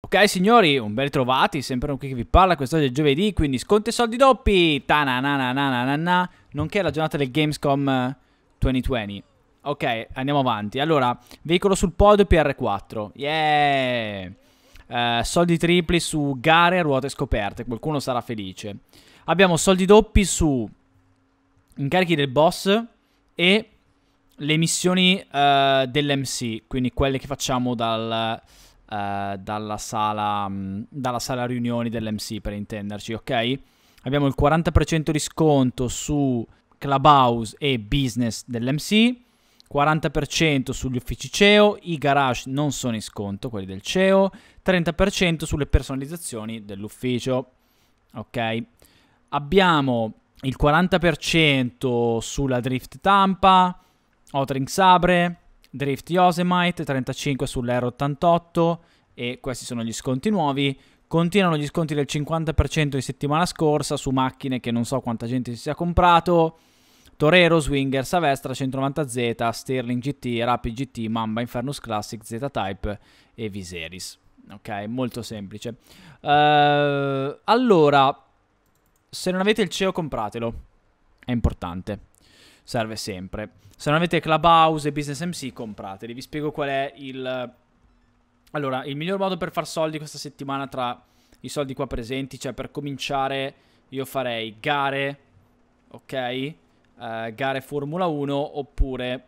Ok signori, un bel trovati, sempre un qui che vi parla, quest'oggi è giovedì, quindi sconti e soldi doppi, tanananananana, nonché la giornata del Gamescom 2020. Eh, ok, andiamo avanti. Allora, veicolo sul podio PR4, yeah! Eh, soldi tripli su gare, ruote scoperte, qualcuno sarà felice. Abbiamo soldi doppi su incarichi del boss e le missioni eh, dell'MC, quindi quelle che facciamo dal... Eh, dalla, sala, mh, mm, dalla sala riunioni dell'MC per intenderci, ok? Abbiamo il 40% di sconto su Clubhouse e Business dell'MC, 40% sugli uffici CEO, i garage non sono in sconto, quelli del CEO, 30% sulle personalizzazioni dell'ufficio, ok? Abbiamo il 40% sulla drift tampa, Otring Sabre, Drift Yosemite 35 sull'R88 e questi sono gli sconti nuovi. Continuano gli sconti del 50% di settimana scorsa su macchine che non so quanta gente si sia comprato. Torero, Swinger, Savestra, 190Z, Sterling GT, Rapid GT, Mamba, Infernus Classic, Z-Type e Viserys. Ok, molto semplice. Uh, allora, se non avete il CEO compratelo, è importante serve sempre. Se non avete Clubhouse e Business MC, comprateli. Vi spiego qual è il... Allora, il miglior modo per far soldi questa settimana tra i soldi qua presenti, cioè per cominciare io farei gare, ok? Uh, gare Formula 1 oppure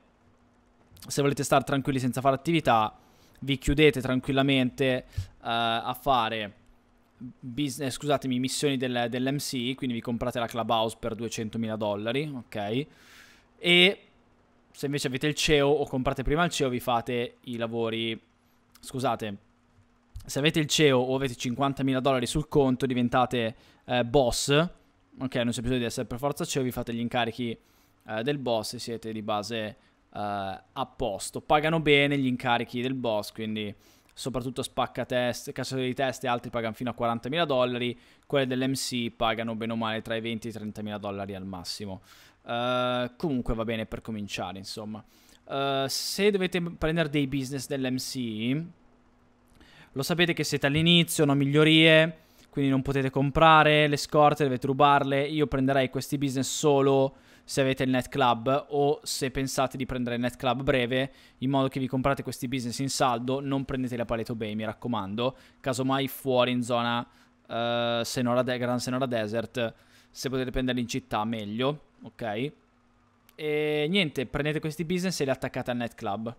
se volete stare tranquilli senza fare attività, vi chiudete tranquillamente uh, a fare business, scusatemi, missioni del, dell'MC, quindi vi comprate la Clubhouse per 200.000 dollari, ok? E se invece avete il CEO o comprate prima il CEO vi fate i lavori... Scusate, se avete il CEO o avete 50.000 dollari sul conto diventate eh, boss, ok, non c'è bisogno di essere per forza CEO, vi fate gli incarichi eh, del boss e siete di base eh, a posto. Pagano bene gli incarichi del boss, quindi soprattutto spacca test, cacciatori di test e altri pagano fino a 40.000 dollari, quelle dell'MC pagano bene o male tra i 20 e i 30.000 dollari al massimo. Uh, comunque va bene per cominciare, insomma. Uh, se dovete prendere dei business dell'MC, lo sapete che siete all'inizio, no migliorie, quindi non potete comprare le scorte, dovete rubarle. Io prenderei questi business solo se avete il Club o se pensate di prendere il Club breve, in modo che vi comprate questi business in saldo, non prendete la Paleto Bay, mi raccomando, casomai fuori in zona uh, Senora De- Gran Senora Desert, se potete prenderli in città meglio, ok? E niente, prendete questi business e li attaccate al Club.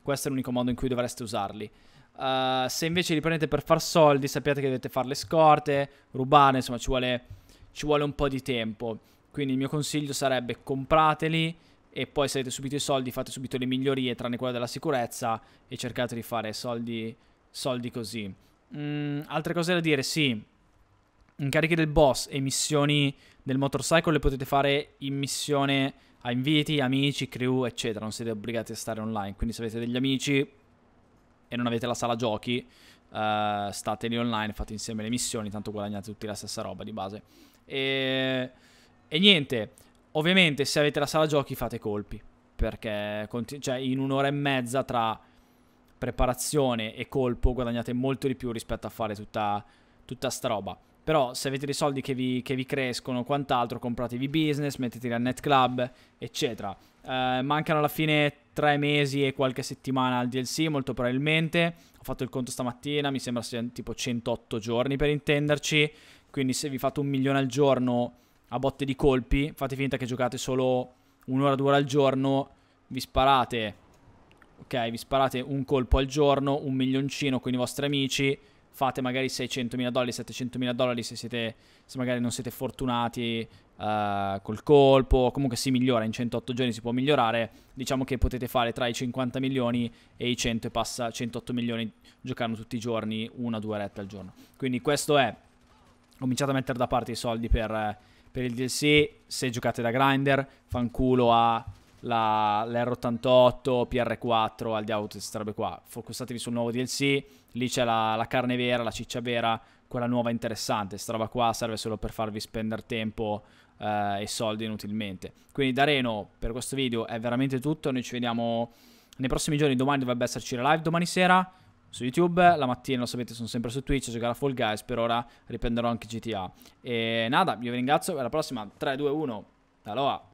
Questo è l'unico modo in cui dovreste usarli. Uh, se invece li prendete per far soldi, sappiate che dovete fare le scorte, rubare, insomma ci vuole, ci vuole un po' di tempo. Quindi il mio consiglio sarebbe comprateli e poi se avete subito i soldi fate subito le migliorie tranne quella della sicurezza e cercate di fare soldi, soldi così. Mm, altre cose da dire, sì, incarichi del boss e missioni del motorcycle le potete fare in missione a inviti, amici, crew, eccetera, non siete obbligati a stare online, quindi se avete degli amici e non avete la sala giochi, uh, eh, state lì online, fate insieme le missioni, tanto guadagnate tutti la stessa roba di base. E e niente, ovviamente se avete la sala giochi fate colpi, perché cioè, in un'ora e mezza tra preparazione e colpo guadagnate molto di più rispetto a fare tutta, tutta sta roba. Però se avete dei soldi che vi, che vi crescono, quant'altro, compratevi business, metteteli al net club, eccetera. Eh, mancano alla fine tre mesi e qualche settimana al DLC, molto probabilmente. Ho fatto il conto stamattina, mi sembra siano tipo 108 giorni per intenderci. Quindi se vi fate un milione al giorno a botte di colpi, fate finta che giocate solo un'ora, due ore al giorno, vi sparate, ok, vi sparate un colpo al giorno, un milioncino con i vostri amici, fate magari 600.000 dollari, 700.000 dollari se, siete, se magari non siete fortunati uh, col colpo, comunque si migliora, in 108 giorni si può migliorare, diciamo che potete fare tra i 50 milioni e i 100 e passa 108 milioni giocando tutti i giorni una, due rette al giorno. Quindi questo è, cominciate a mettere da parte i soldi per per il DLC, se giocate da grinder, fanculo a la, l'R88, PR4, al diavolo queste robe qua. Focusatevi sul nuovo DLC, lì c'è la, la, carne vera, la ciccia vera, quella nuova interessante. Questa roba qua serve solo per farvi spendere tempo eh, e soldi inutilmente. Quindi da Reno per questo video è veramente tutto, noi ci vediamo nei prossimi giorni, domani dovrebbe esserci la live, domani sera su YouTube, la mattina lo sapete sono sempre su Twitch a giocare a Fall Guys, per ora riprenderò anche GTA. E nada, io vi ringrazio, alla prossima, 3, 2, 1, Loa!